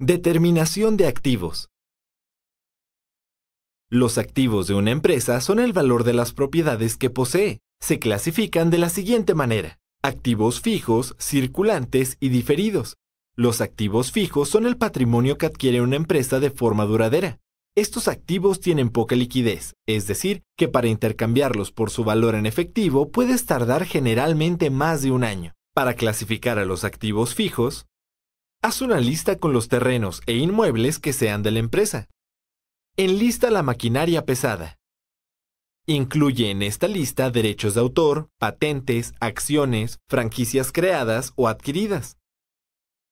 Determinación de activos. Los activos de una empresa son el valor de las propiedades que posee. Se clasifican de la siguiente manera. Activos fijos, circulantes y diferidos. Los activos fijos son el patrimonio que adquiere una empresa de forma duradera. Estos activos tienen poca liquidez, es decir, que para intercambiarlos por su valor en efectivo puedes tardar generalmente más de un año. Para clasificar a los activos fijos, Haz una lista con los terrenos e inmuebles que sean de la empresa. Enlista la maquinaria pesada. Incluye en esta lista derechos de autor, patentes, acciones, franquicias creadas o adquiridas.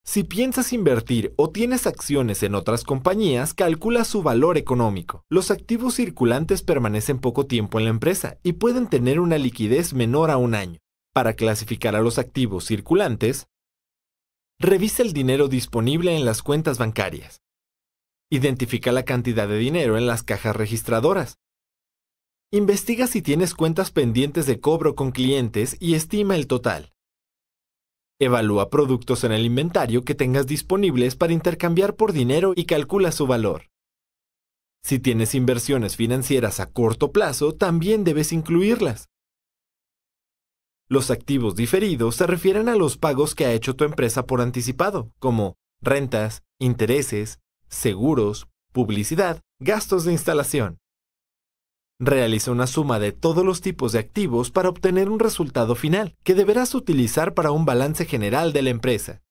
Si piensas invertir o tienes acciones en otras compañías, calcula su valor económico. Los activos circulantes permanecen poco tiempo en la empresa y pueden tener una liquidez menor a un año. Para clasificar a los activos circulantes, Revisa el dinero disponible en las cuentas bancarias. Identifica la cantidad de dinero en las cajas registradoras. Investiga si tienes cuentas pendientes de cobro con clientes y estima el total. Evalúa productos en el inventario que tengas disponibles para intercambiar por dinero y calcula su valor. Si tienes inversiones financieras a corto plazo, también debes incluirlas. Los activos diferidos se refieren a los pagos que ha hecho tu empresa por anticipado, como rentas, intereses, seguros, publicidad, gastos de instalación. Realiza una suma de todos los tipos de activos para obtener un resultado final que deberás utilizar para un balance general de la empresa.